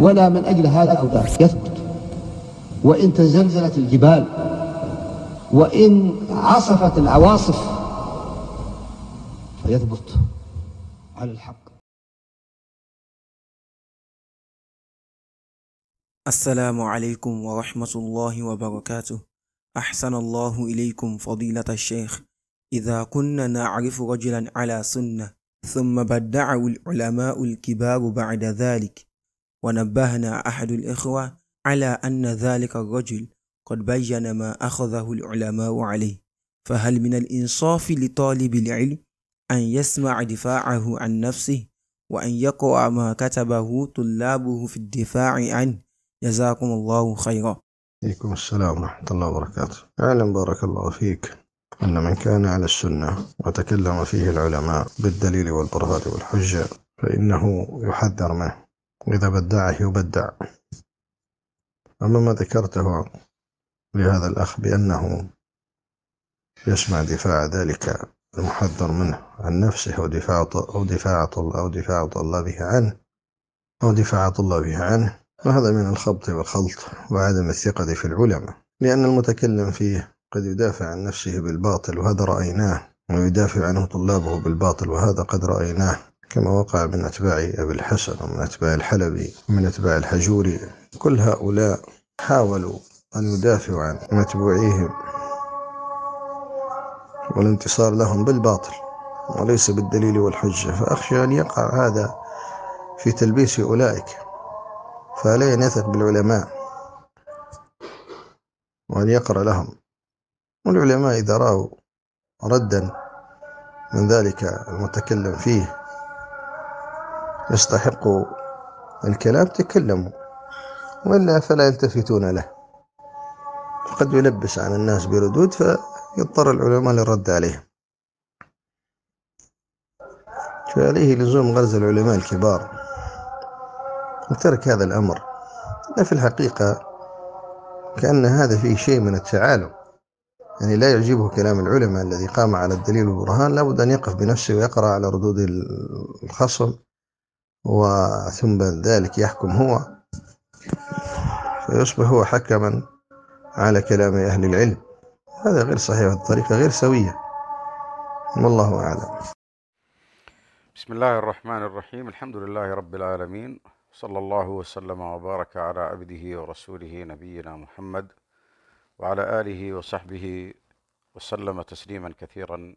ولا من أجل هذا أو ذاك يثبت وإن تزلزلت الجبال وإن عصفت العواصف فيثبت على الحق السلام عليكم ورحمة الله وبركاته أحسن الله إليكم فضيلة الشيخ إذا كنا نعرف رجلا على سنة ثم بدعه العلماء الكبار بعد ذلك ونبهنا أحد الإخوة على أن ذلك الرجل قد بين ما أخذه العلماء عليه فهل من الإنصاف لطالب العلم أن يسمع دفاعه عن نفسه وأن يقرأ ما كتبه طلابه في الدفاع عنه جزاكم الله خيرا عليكم السلام ورحمة الله وبركاته أعلم بارك الله فيك أن من كان على السنة وتكلم فيه العلماء بالدليل والبرهان والحجة فإنه يحذر منه وإذا بدعه يبدع أما ما ذكرته لهذا الأخ بأنه يسمع دفاع ذلك المحذر منه عن نفسه أو دفاع أو دفاع أو دفاع طلابه عنه أو دفاع طلابه عنه وهذا من الخبط والخلط وعدم الثقة في العلماء لأن المتكلم فيه قد يدافع عن نفسه بالباطل وهذا رأيناه ويدافع عنه طلابه بالباطل وهذا قد رأيناه كما وقع من أتباع أبي الحسن ومن أتباع الحلبي ومن أتباع الحجوري كل هؤلاء حاولوا أن يدافعوا عن متبوعيهم والانتصار لهم بالباطل وليس بالدليل والحجة فأخشى أن يقع هذا في تلبيس أولئك فعليه أن يثق بالعلماء وأن يقرأ لهم والعلماء إذا رأوا ردا من ذلك المتكلم فيه يستحق الكلام تكلموا وإلا فلا يلتفتون له فقد يلبس على الناس بردود فيضطر العلماء للرد عليهم فعليه لزوم غرز العلماء الكبار وترك هذا الأمر في الحقيقة كأن هذا فيه شيء من التعالم يعني لا يعجبه كلام العلماء الذي قام على الدليل والبرهان لابد أن يقف بنفسه ويقرأ على ردود الخصم وثم بعد ذلك يحكم هو فيصبح هو حكما على كلام أهل العلم هذا غير صحيح الطريقة غير سوية والله أعلم بسم الله الرحمن الرحيم الحمد لله رب العالمين صلى الله وسلم وبارك على عبده ورسوله نبينا محمد وعلى آله وصحبه وسلم تسليما كثيرا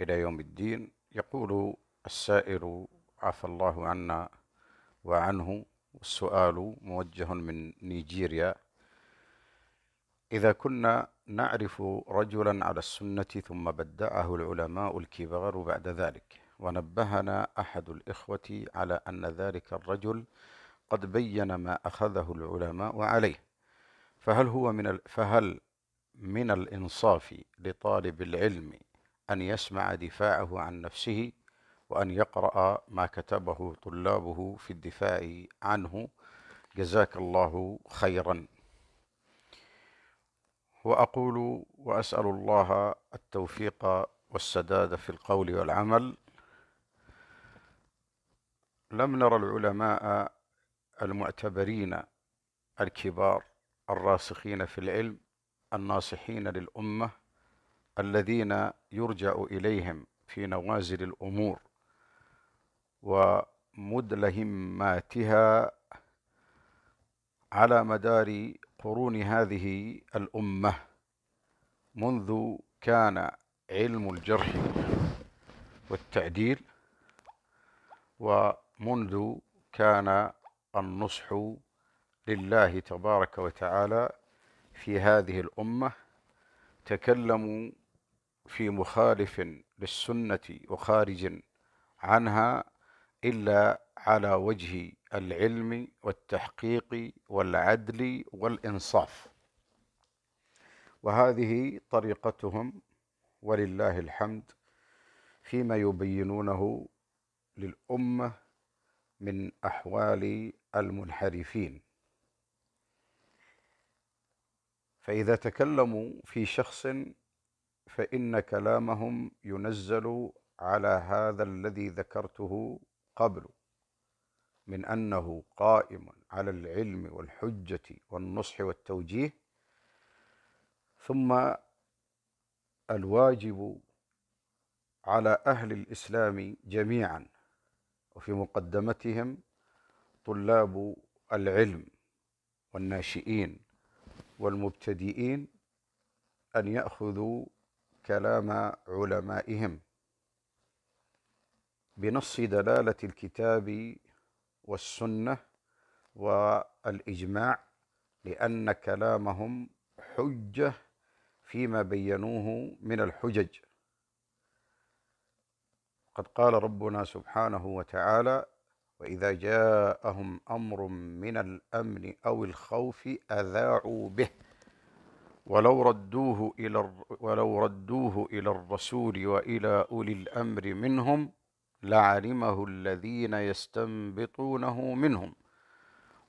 إلى يوم الدين يقول السائل عفى الله عنا وعنه السؤال موجه من نيجيريا إذا كنا نعرف رجلا على السنة ثم بدأه العلماء الكبار بعد ذلك ونبهنا أحد الإخوة على أن ذلك الرجل قد بين ما أخذه العلماء عليه فهل هو من فهل من الإنصاف لطالب العلم أن يسمع دفاعه عن نفسه وأن يقرأ ما كتبه طلابه في الدفاع عنه جزاك الله خيرا وأقول وأسأل الله التوفيق والسداد في القول والعمل لم نرى العلماء المعتبرين الكبار الراسخين في العلم الناصحين للأمة الذين يرجع إليهم في نوازل الأمور ومدلهماتها على مدار قرون هذه الامه منذ كان علم الجرح والتعديل ومنذ كان النصح لله تبارك وتعالى في هذه الامه تكلموا في مخالف للسنه وخارج عنها الا على وجه العلم والتحقيق والعدل والانصاف وهذه طريقتهم ولله الحمد فيما يبينونه للامه من احوال المنحرفين فاذا تكلموا في شخص فان كلامهم ينزل على هذا الذي ذكرته قبل من انه قائم على العلم والحجه والنصح والتوجيه ثم الواجب على اهل الاسلام جميعا وفي مقدمتهم طلاب العلم والناشئين والمبتدئين ان ياخذوا كلام علمائهم بنص دلاله الكتاب والسنه والاجماع لان كلامهم حجه فيما بينوه من الحجج قد قال ربنا سبحانه وتعالى واذا جاءهم امر من الامن او الخوف اذاعوا به ولو ردوه الى ولو ردوه الى الرسول والى اولي الامر منهم لعلمه الذين يستنبطونه منهم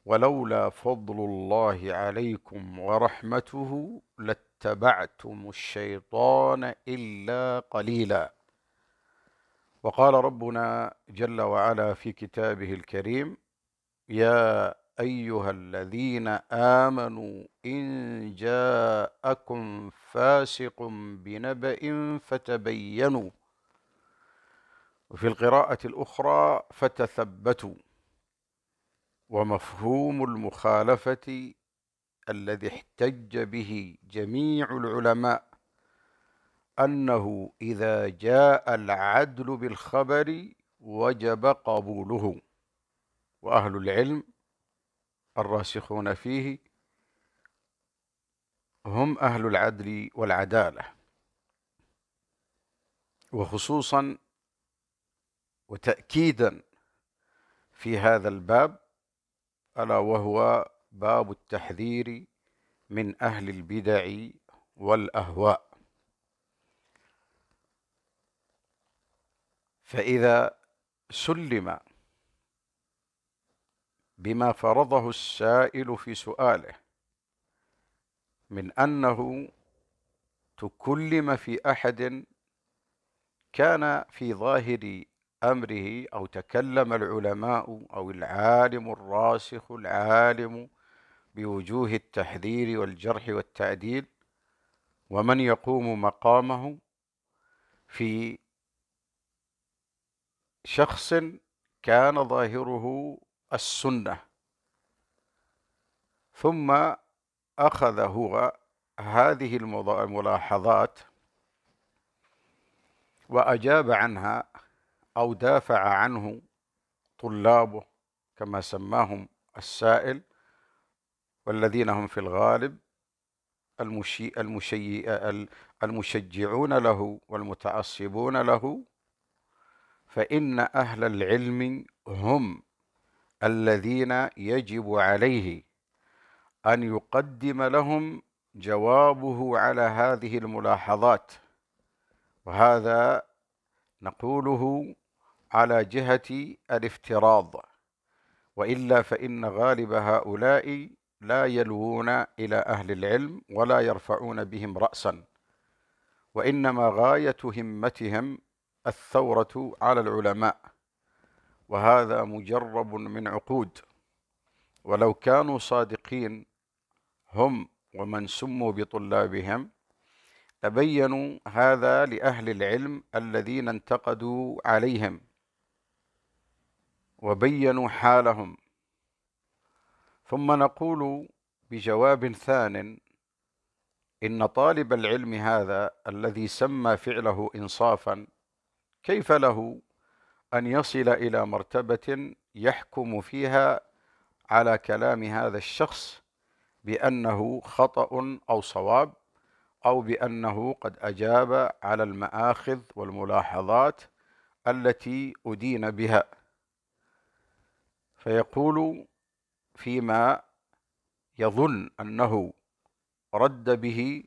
ولولا فضل الله عليكم ورحمته لاتبعتم الشيطان الا قليلا وقال ربنا جل وعلا في كتابه الكريم يا ايها الذين امنوا ان جاءكم فاسق بنبا فتبينوا وفي القراءة الأخرى فتثبتوا ومفهوم المخالفة الذي احتج به جميع العلماء أنه إذا جاء العدل بالخبر وجب قبوله وأهل العلم الراسخون فيه هم أهل العدل والعدالة وخصوصا وتأكيدا في هذا الباب ألا وهو باب التحذير من أهل البدع والأهواء فإذا سلم بما فرضه السائل في سؤاله من أنه تكلم في أحد كان في ظاهر امره او تكلم العلماء او العالم الراسخ العالم بوجوه التحذير والجرح والتعديل ومن يقوم مقامه في شخص كان ظاهره السنه ثم اخذ هو هذه الملاحظات واجاب عنها أو دافع عنه طلابه كما سماهم السائل والذين هم في الغالب المشي المشي المشجعون له والمتعصبون له فإن أهل العلم هم الذين يجب عليه أن يقدم لهم جوابه على هذه الملاحظات وهذا نقوله على جهة الافتراض وإلا فإن غالب هؤلاء لا يلوون إلى أهل العلم ولا يرفعون بهم رأسا وإنما غاية همتهم الثورة على العلماء وهذا مجرب من عقود ولو كانوا صادقين هم ومن سموا بطلابهم تبينوا هذا لأهل العلم الذين انتقدوا عليهم وبينوا حالهم ثم نقول بجواب ثان ان طالب العلم هذا الذي سمى فعله انصافا كيف له ان يصل الى مرتبه يحكم فيها على كلام هذا الشخص بانه خطا او صواب او بانه قد اجاب على الماخذ والملاحظات التي ادين بها فيقول فيما يظن أنه رد به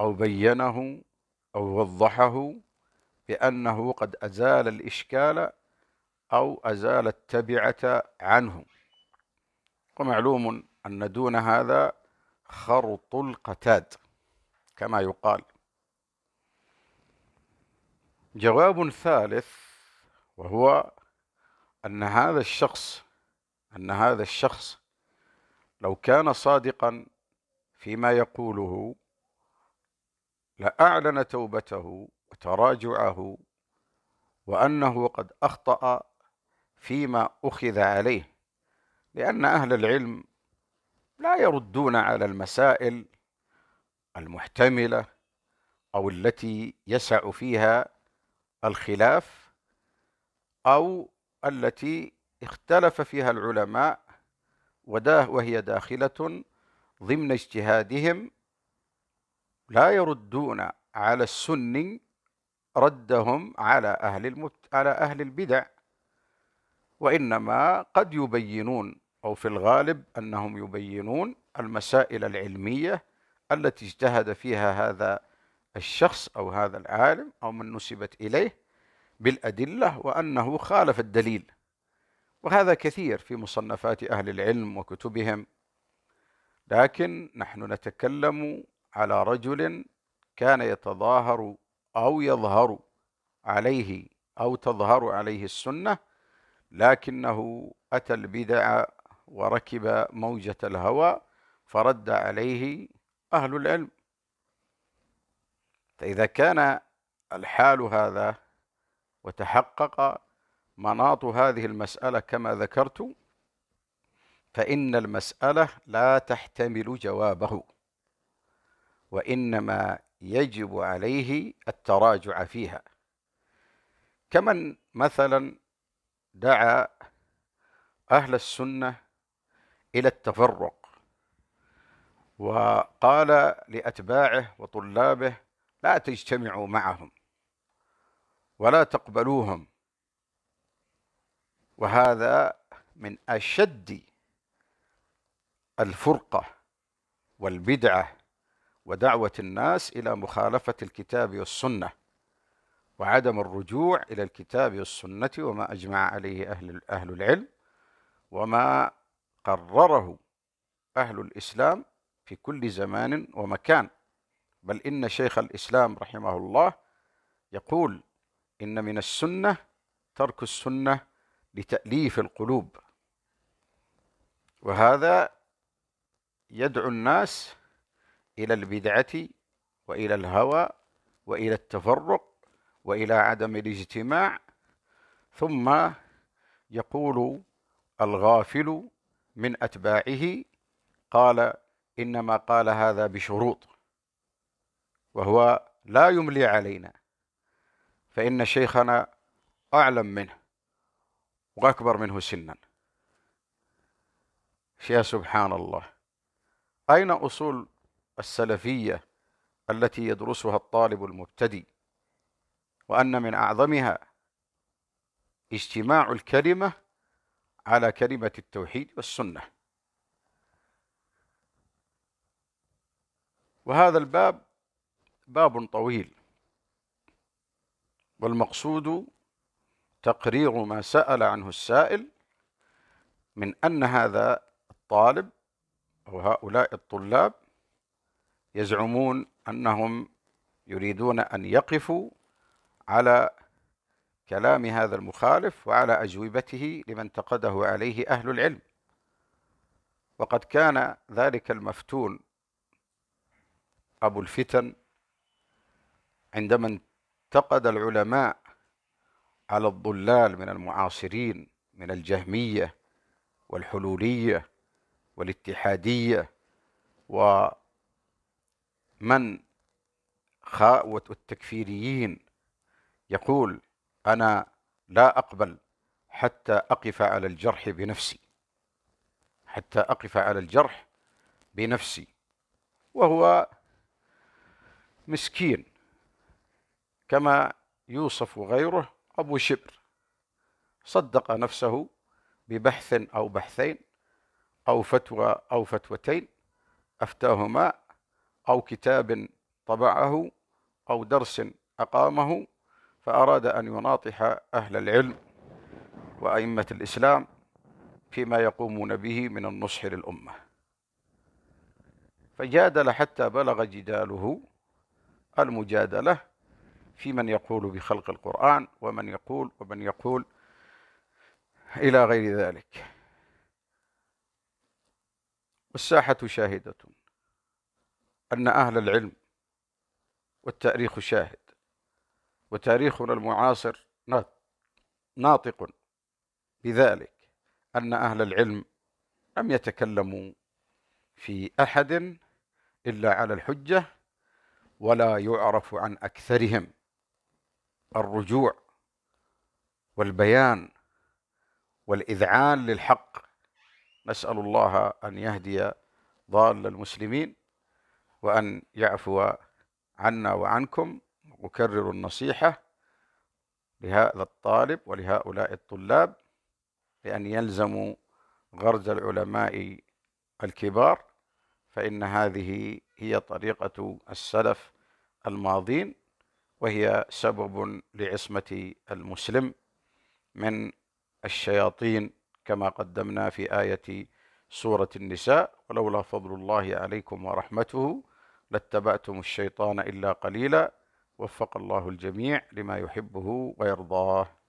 أو بينه أو وضحه بأنه قد أزال الإشكال أو أزال التبعة عنه ومعلوم أن دون هذا خرط القتاد كما يقال جواب ثالث وهو أن هذا الشخص أن هذا الشخص لو كان صادقا فيما يقوله لأعلن توبته وتراجعه وأنه قد أخطأ فيما أخذ عليه لأن أهل العلم لا يردون على المسائل المحتملة أو التي يسع فيها الخلاف أو التي اختلف فيها العلماء وده وهي داخلة ضمن اجتهادهم لا يردون على السني ردهم على أهل المت... على أهل البدع وإنما قد يبينون أو في الغالب أنهم يبينون المسائل العلمية التي اجتهد فيها هذا الشخص أو هذا العالم أو من نسبت إليه بالأدلة وأنه خالف الدليل وهذا كثير في مصنفات أهل العلم وكتبهم لكن نحن نتكلم على رجل كان يتظاهر أو يظهر عليه أو تظهر عليه السنة لكنه أتى البدع وركب موجة الهوى فرد عليه أهل العلم فإذا كان الحال هذا وتحقق مناط هذه المسألة كما ذكرت فإن المسألة لا تحتمل جوابه وإنما يجب عليه التراجع فيها كمن مثلا دعا أهل السنة إلى التفرق وقال لأتباعه وطلابه لا تجتمعوا معهم ولا تقبلوهم وهذا من أشد الفرقة والبدعة ودعوة الناس إلى مخالفة الكتاب والسنة وعدم الرجوع إلى الكتاب والسنة وما أجمع عليه أهل, أهل العلم وما قرره أهل الإسلام في كل زمان ومكان بل إن شيخ الإسلام رحمه الله يقول إن من السنة ترك السنة لتأليف القلوب وهذا يدعو الناس إلى البدعة وإلى الهوى وإلى التفرق وإلى عدم الاجتماع ثم يقول الغافل من أتباعه قال إنما قال هذا بشروط وهو لا يملي علينا فإن شيخنا أعلم منه وأكبر منه سنا يا سبحان الله أين أصول السلفية التي يدرسها الطالب المبتدئ وأن من أعظمها اجتماع الكلمة على كلمة التوحيد والسنة وهذا الباب باب طويل والمقصود تقرير ما سأل عنه السائل من أن هذا الطالب أو هؤلاء الطلاب يزعمون أنهم يريدون أن يقفوا على كلام هذا المخالف وعلى أجوبته لما انتقده عليه أهل العلم وقد كان ذلك المفتون أبو الفتن عندما اعتقد العلماء على الضلال من المعاصرين من الجهمية والحلولية والاتحادية ومن خاوة التكفيريين يقول أنا لا أقبل حتى أقف على الجرح بنفسي حتى أقف على الجرح بنفسي وهو مسكين كما يوصف غيره أبو شبر صدق نفسه ببحث أو بحثين أو فتوى أو فتوتين أفتاهما أو كتاب طبعه أو درس أقامه فأراد أن يناطح أهل العلم وأئمة الإسلام فيما يقومون به من النصح للأمة فجادل حتى بلغ جداله المجادله في من يقول بخلق القرآن ومن يقول ومن يقول إلى غير ذلك والساحة شاهدة أن أهل العلم والتاريخ شاهد وتاريخنا المعاصر ناطق بذلك أن أهل العلم لم يتكلموا في أحد إلا على الحجة ولا يعرف عن أكثرهم الرجوع والبيان والإذعان للحق نسأل الله أن يهدي ضال المسلمين وأن يعفو عنا وعنكم أكرر النصيحة لهذا الطالب ولهؤلاء الطلاب بأن يلزموا غرز العلماء الكبار فإن هذه هي طريقة السلف الماضين وهي سبب لعصمه المسلم من الشياطين كما قدمنا في ايه سوره النساء ولولا فضل الله عليكم ورحمته لاتبعتم الشيطان الا قليلا وفق الله الجميع لما يحبه ويرضاه